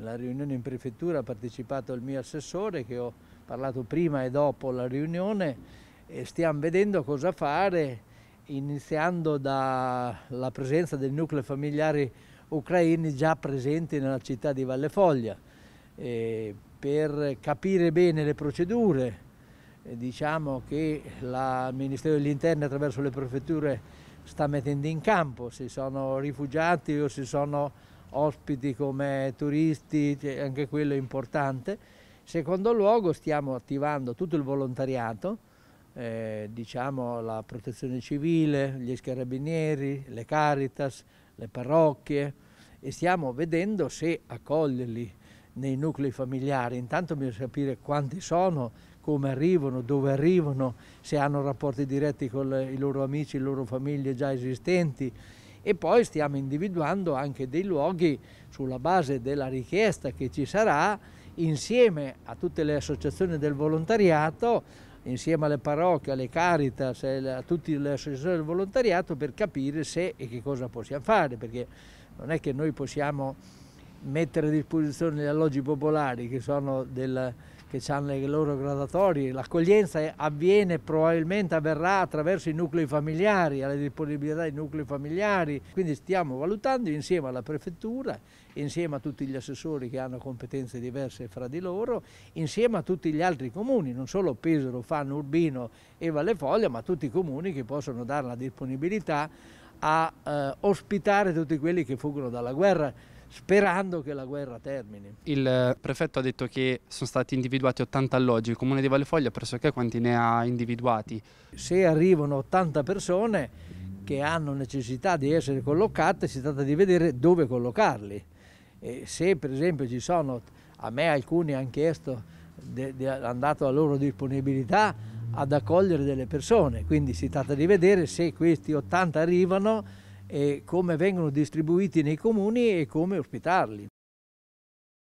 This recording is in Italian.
La riunione in prefettura ha partecipato il mio assessore che ho parlato prima e dopo la riunione e stiamo vedendo cosa fare iniziando dalla presenza dei nuclei familiari ucraini già presenti nella città di Valle Foglia e per capire bene le procedure eh, diciamo che il Ministero degli Interni attraverso le prefetture sta mettendo in campo, se sono rifugiati o se sono ospiti come turisti, anche quello è importante. Secondo luogo stiamo attivando tutto il volontariato, eh, diciamo la protezione civile, gli scarabinieri, le caritas, le parrocchie e stiamo vedendo se accoglierli nei nuclei familiari. Intanto bisogna sapere quanti sono, come arrivano, dove arrivano, se hanno rapporti diretti con le, i loro amici, le loro famiglie già esistenti e poi stiamo individuando anche dei luoghi sulla base della richiesta che ci sarà insieme a tutte le associazioni del volontariato insieme alle parrocchie, alle caritas, a tutte le associazioni del volontariato per capire se e che cosa possiamo fare, perché non è che noi possiamo mettere a disposizione gli alloggi popolari che sono del, che hanno le loro gradatorie. L'accoglienza avviene, probabilmente avverrà attraverso i nuclei familiari, alle disponibilità dei nuclei familiari. Quindi stiamo valutando insieme alla prefettura, insieme a tutti gli assessori che hanno competenze diverse fra di loro, insieme a tutti gli altri comuni, non solo Pesaro, Fanno, Urbino e Valle Foglia, ma tutti i comuni che possono dare la disponibilità a eh, ospitare tutti quelli che fuggono dalla guerra sperando che la guerra termini. Il eh, prefetto ha detto che sono stati individuati 80 alloggi, il comune di Vallefoglia pressoché quanti ne ha individuati? Se arrivano 80 persone che hanno necessità di essere collocate si tratta di vedere dove collocarli. E se per esempio ci sono, a me alcuni hanno chiesto, hanno dato la loro disponibilità ad accogliere delle persone, quindi si tratta di vedere se questi 80 arrivano e come vengono distribuiti nei comuni e come ospitarli.